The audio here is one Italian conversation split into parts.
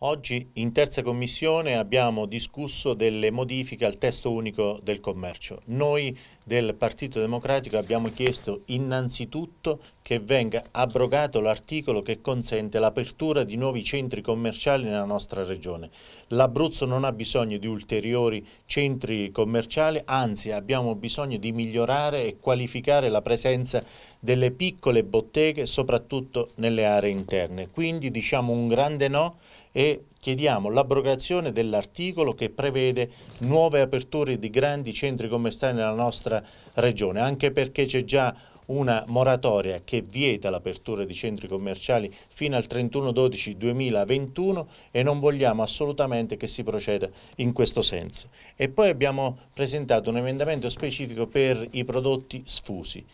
Oggi in terza commissione abbiamo discusso delle modifiche al testo unico del commercio. Noi del Partito Democratico abbiamo chiesto innanzitutto che venga abrogato l'articolo che consente l'apertura di nuovi centri commerciali nella nostra regione. L'Abruzzo non ha bisogno di ulteriori centri commerciali, anzi abbiamo bisogno di migliorare e qualificare la presenza delle piccole botteghe soprattutto nelle aree interne. Quindi diciamo un grande no e chiediamo l'abrogazione dell'articolo che prevede nuove aperture di grandi centri commerciali nella nostra regione, anche perché c'è già una moratoria che vieta l'apertura di centri commerciali fino al 31-12-2021 e non vogliamo assolutamente che si proceda in questo senso. E poi abbiamo presentato un emendamento specifico per i prodotti sfusi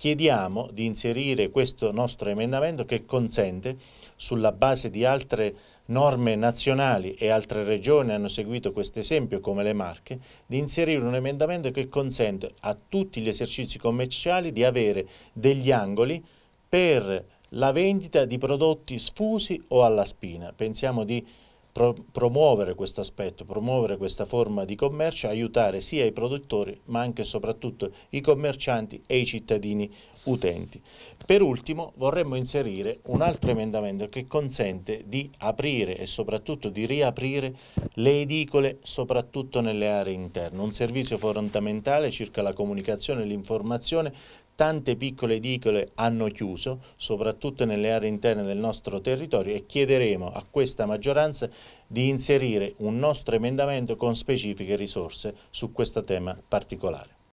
chiediamo di inserire questo nostro emendamento che consente, sulla base di altre norme nazionali e altre regioni hanno seguito questo esempio come le Marche, di inserire un emendamento che consente a tutti gli esercizi commerciali di avere degli angoli per la vendita di prodotti sfusi o alla spina. Pensiamo di pro promuovere questo aspetto, promuovere questa forma di commercio, aiutare sia i produttori ma anche e soprattutto i commercianti e i cittadini utenti. Per ultimo vorremmo inserire un altro emendamento che consente di aprire e soprattutto di riaprire le edicole soprattutto nelle aree interne, un servizio fondamentale circa la comunicazione e l'informazione tante piccole edicole hanno chiuso, soprattutto nelle aree interne del nostro territorio e chiederemo a questa maggioranza di inserire un nostro emendamento con specifiche risorse su questo tema particolare.